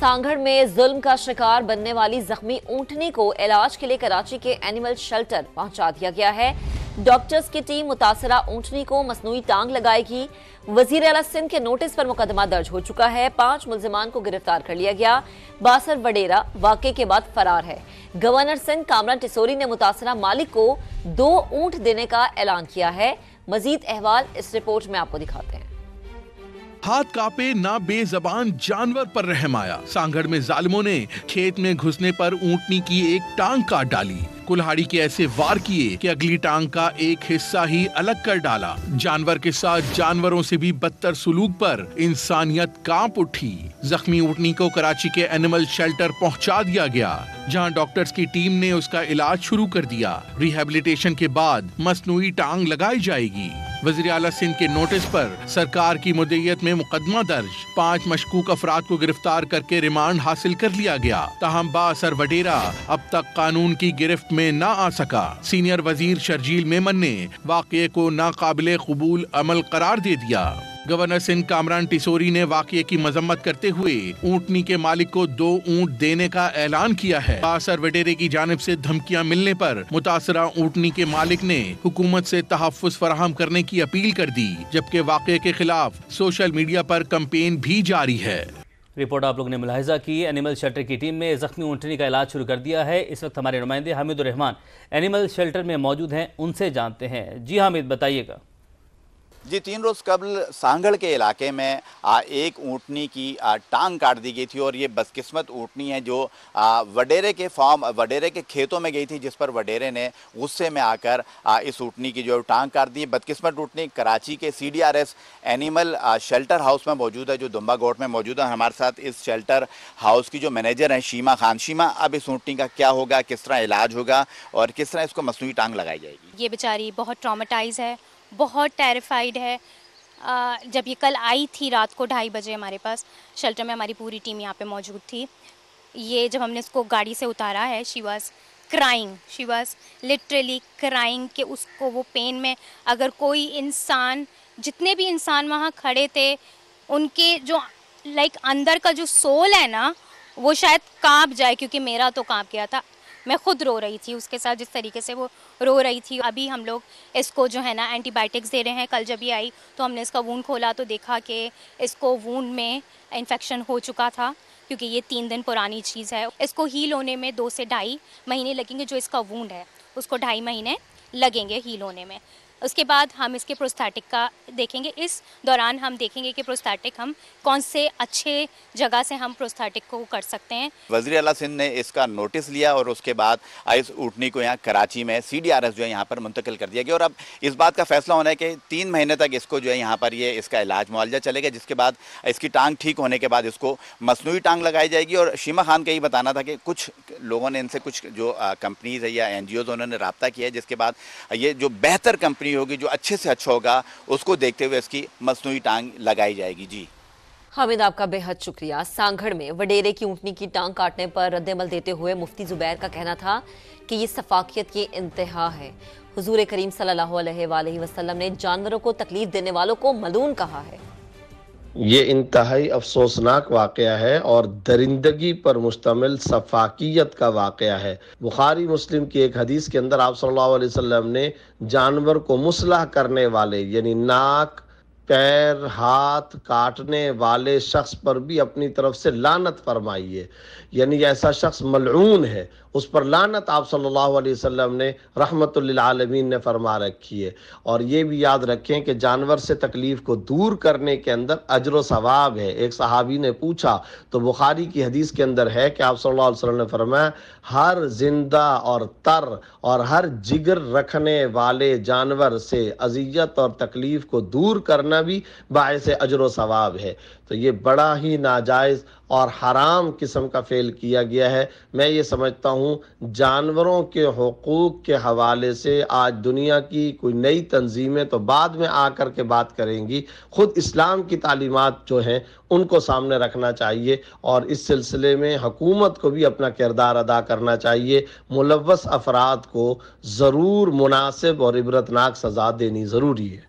सांगढ़ में जुल्म का शिकार बनने वाली जख्मी ऊंटनी को इलाज के लिए कराची के एनिमल शेल्टर पहुंचा दिया गया है डॉक्टर्स की टीम मुतासरा ऊंटनी को मसनू टांग लगाएगी वजीर अला सिंध के नोटिस पर मुकदमा दर्ज हो चुका है पांच मुलजमान को गिरफ्तार कर लिया गया बासर वडेरा वाकई के बाद फरार है गवर्नर सिंह कामरा टिसोरी ने मुतासरा मालिक को दो ऊंट देने का ऐलान किया है मजीद अहवाल इस रिपोर्ट में आपको दिखाते हैं हाथ कापे ना बेजबान जानवर पर रहम आया सांगड़ में जालिमों ने खेत में घुसने पर ऊँटनी की एक टांग काट डाली कुल्हाड़ी के ऐसे वार किए कि अगली टांग का एक हिस्सा ही अलग कर डाला जानवर के साथ जानवरों से भी बदतर सुलूक पर इंसानियत कांप उठी जख्मी उठनी को कराची के एनिमल शेल्टर पहुंचा दिया गया जहां डॉक्टर्स की टीम ने उसका इलाज शुरू कर दिया रिहेबिलिटेशन के बाद मसनू टांग लगाई जाएगी वजी अला सिंध के नोटिस पर सरकार की मुदैयत में मुकदमा दर्ज पाँच मशकूक अफराद को गिरफ्तार करके रिमांड हासिल कर लिया गया तहम बासर वडेरा अब तक कानून की गिरफ्त में न आ सका सीनियर वजीर शर्जील मेमन ने वाक़े को नाकबिल कबूल अमल करार दे दिया गवर्नर सिंह कामरान टिसोरी ने वाक की मजम्मत करते हुए ऊँटनी के मालिक को दो ऊँट देने का ऐलान किया है बासर वटेरे की जानब ऐसी धमकियाँ मिलने आरोप मुतासरा ऊँटनी के मालिक ने हुकूमत ऐसी तहफ़ फराहम करने की अपील कर दी जबकि वाक़े के खिलाफ सोशल मीडिया आरोप कम्पेन भी जारी है रिपोर्ट आप लोग ने मुलाहजा की एनिमल शेल्टर की टीम ने जख्मी ऊँटनी का इलाज शुरू कर दिया है इस वक्त हमारे नुमाइंदे हामिद रहमान एनिमल शेल्टर में मौजूद हैं उनसे जानते हैं जी हामिद बताइएगा जी तीन रोज़ कबल सांगड़ के इलाके में एक ऊँटनी की टांग काट दी गई थी और ये बदकस्मत ऊँटनी है जो वडेरे के फार्म वडेरे के खेतों में गई थी जिस पर वडेरे ने गुस्से में आकर इस ऊँटनी की जो टांग काट दी बदकिस्मत ऊँटनी कराची के C D R S animal shelter house में मौजूद है जो दुम्बा गोट में मौजूद है हमारे साथ इस शेल्टर हाउस की जो मैनेजर हैं शीमा खान शीमा अब इस ऊँटनी का क्या होगा किस तरह इलाज होगा और किस तरह इसको मसनू टांग लगाई जाएगी ये बेचारी बहुत ट्रामाटाइज है बहुत टेरिफाइड है जब ये कल आई थी रात को ढाई बजे हमारे पास शेल्टर में हमारी पूरी टीम यहाँ पे मौजूद थी ये जब हमने उसको गाड़ी से उतारा है Shiva's crying Shiva's literally crying के उसको वो पेन में अगर कोई इंसान जितने भी इंसान वहाँ खड़े थे उनके जो लाइक like, अंदर का जो सोल है ना वो शायद कांप जाए क्योंकि मेरा तो कांप गया था मैं खुद रो रही थी उसके साथ जिस तरीके से वो रो रही थी अभी हम लोग इसको जो है ना एंटीबायोटिक्स दे रहे हैं कल जब ये आई तो हमने इसका वून खोला तो देखा कि इसको वून में इन्फेक्शन हो चुका था क्योंकि ये तीन दिन पुरानी चीज़ है इसको हील होने में दो से ढाई महीने लगेंगे जो इसका वूंड है उसको ढाई महीने लगेंगे हील होने में उसके बाद हम इसके प्रोस्थैटिक का देखेंगे इस दौरान हम देखेंगे कि प्रोस्थैटिक हम कौन से अच्छे जगह से हम प्रोस्थैटिक को कर सकते हैं वजी अला सिंह ने इसका नोटिस लिया और उसके बाद इस ऊटनी को यहाँ कराची में सी डी आर एस जो है यहाँ पर मुंतकिल कर दिया गया और अब इस बात का फैसला होना है कि तीन महीने तक इसको जो है यहाँ पर ये इसका इलाज मुआवजा चलेगा जिसके बाद इसकी टांग ठीक होने के बाद इसको मसनू टांग लगाई जाएगी और शीमा खान का ही बताना था कि कुछ लोगों ने इनसे कुछ जो कंपनीज है या एन जी ओज़ उन्होंने रबता किया है जिसके बाद ये जो बेहतर कंपनी बनी होगी जो अच्छे से अच्छा होगा उसको देखते हुए इसकी मसनू टांग लगाई जाएगी जी हामिद आपका बेहद शुक्रिया सांगढ़ में वडेरे की ऊँटनी की टांग काटने पर रद्दमल देते हुए मुफ्ती जुबैर का कहना था कि ये सफाकियत की इंतहा है हुजूर करीम सल्लल्लाहु अलैहि वसल्लम ने जानवरों को तकलीफ देने वालों को मलून कहा है ये इंतहाई अफसोसनाक वाक़ है और दरिंदगी पर मुश्तमिल सफाकियत का वाक़ है बुखारी मुस्लिम की एक हदीस के अंदर आप सल्लल्लाहु अलैहि वसल्लम ने जानवर को मुसलह करने वाले यानी नाक पैर हाथ काटने वाले शख्स पर भी अपनी तरफ से लानत फरमाइए यानी ऐसा शख्स मलून है उस पर लानत आप सल्लल्लाहु अलैहि वसल्लम ने रहमतुल्लालमीन ने फरमा रखी है और ये भी याद रखें कि जानवर से तकलीफ़ को दूर करने के अंदर अजर सवाब है एक सहाबी ने पूछा तो बुखारी की हदीस के अंदर है कि आप सल्लल्लाहु अलैहि वसल्लम ने फरमाया हर जिंदा और तर और हर जिगर रखने वाले जानवर से अजियत और तकलीफ़ को दूर करना करना भी बायस अजर वाब है तो ये बड़ा ही नाजायज़ और हराम किस्म का फ़ेल किया गया है मैं ये समझता हूँ जानवरों के हकूक़ के हवाले से आज दुनिया की कोई नई तंजीमें तो बाद में आकर के बात करेंगी ख़ुद इस्लाम की तालीमत जो हैं उनको सामने रखना चाहिए और इस सिलसिले में हकूमत को भी अपना किरदार अदा करना चाहिए मुलवस अफराद को ज़रूर मुनासिब और इबरतनाक सज़ा देनी ज़रूरी है